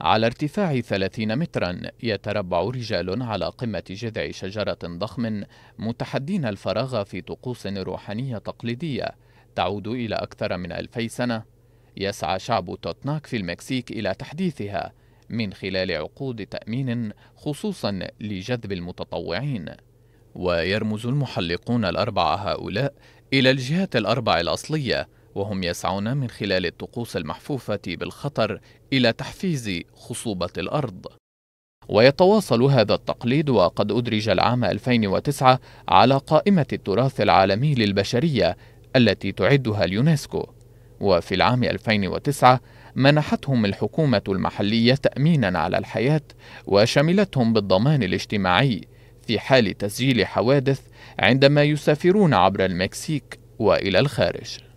على ارتفاع 30 مترا يتربع رجال على قمة جذع شجرة ضخم متحدين الفراغ في طقوس روحانية تقليدية تعود إلى أكثر من ألفي سنة يسعى شعب توتناك في المكسيك إلى تحديثها من خلال عقود تأمين خصوصا لجذب المتطوعين ويرمز المحلقون الأربعة هؤلاء إلى الجهات الأربع الأصلية وهم يسعون من خلال الطقوس المحفوفة بالخطر إلى تحفيز خصوبة الأرض ويتواصل هذا التقليد وقد أدرج العام 2009 على قائمة التراث العالمي للبشرية التي تعدها اليونسكو وفي العام 2009 منحتهم الحكومة المحلية تأمينا على الحياة وشملتهم بالضمان الاجتماعي في حال تسجيل حوادث عندما يسافرون عبر المكسيك والى الخارج